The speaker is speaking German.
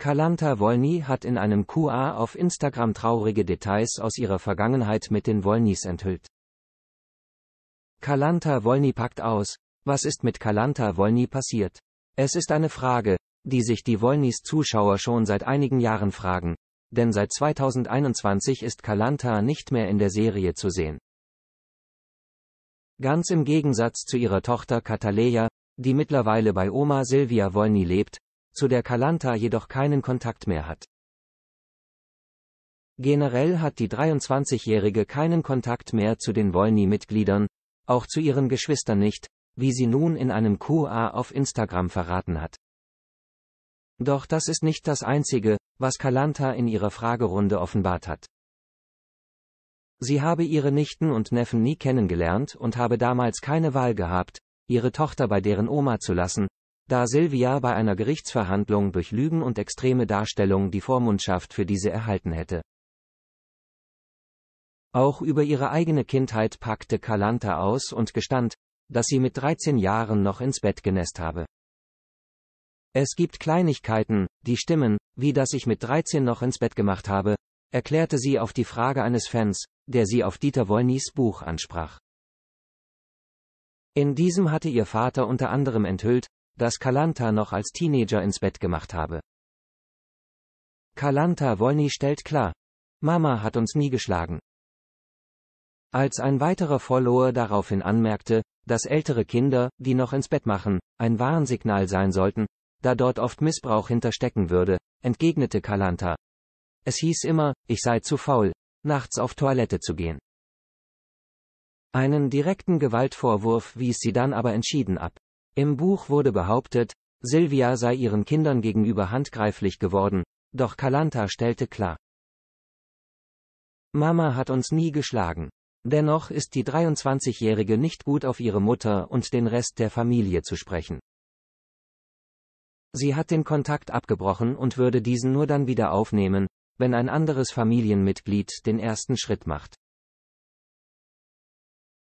Kalanta Wolny hat in einem QA auf Instagram traurige Details aus ihrer Vergangenheit mit den Wolnys enthüllt. Kalanta Wolny packt aus. Was ist mit Kalanta Wolny passiert? Es ist eine Frage, die sich die Wolnys Zuschauer schon seit einigen Jahren fragen. Denn seit 2021 ist Kalanta nicht mehr in der Serie zu sehen. Ganz im Gegensatz zu ihrer Tochter Kataleja, die mittlerweile bei Oma Silvia Wolny lebt, zu der Kalanta jedoch keinen Kontakt mehr hat. Generell hat die 23-Jährige keinen Kontakt mehr zu den Wollny-Mitgliedern, auch zu ihren Geschwistern nicht, wie sie nun in einem QA auf Instagram verraten hat. Doch das ist nicht das Einzige, was Kalanta in ihrer Fragerunde offenbart hat. Sie habe ihre Nichten und Neffen nie kennengelernt und habe damals keine Wahl gehabt, ihre Tochter bei deren Oma zu lassen, da Silvia bei einer Gerichtsverhandlung durch Lügen und extreme Darstellung die Vormundschaft für diese erhalten hätte. Auch über ihre eigene Kindheit packte Kalanta aus und gestand, dass sie mit 13 Jahren noch ins Bett genäst habe. Es gibt Kleinigkeiten, die stimmen, wie dass ich mit 13 noch ins Bett gemacht habe, erklärte sie auf die Frage eines Fans, der sie auf Dieter Wollnys Buch ansprach. In diesem hatte ihr Vater unter anderem enthüllt, dass Kalanta noch als Teenager ins Bett gemacht habe. Kalanta Wolny stellt klar. Mama hat uns nie geschlagen. Als ein weiterer Follower daraufhin anmerkte, dass ältere Kinder, die noch ins Bett machen, ein Warnsignal sein sollten, da dort oft Missbrauch hinterstecken würde, entgegnete Kalanta. Es hieß immer, ich sei zu faul, nachts auf Toilette zu gehen. Einen direkten Gewaltvorwurf wies sie dann aber entschieden ab. Im Buch wurde behauptet, Silvia sei ihren Kindern gegenüber handgreiflich geworden, doch Kalanta stellte klar. Mama hat uns nie geschlagen. Dennoch ist die 23-Jährige nicht gut auf ihre Mutter und den Rest der Familie zu sprechen. Sie hat den Kontakt abgebrochen und würde diesen nur dann wieder aufnehmen, wenn ein anderes Familienmitglied den ersten Schritt macht.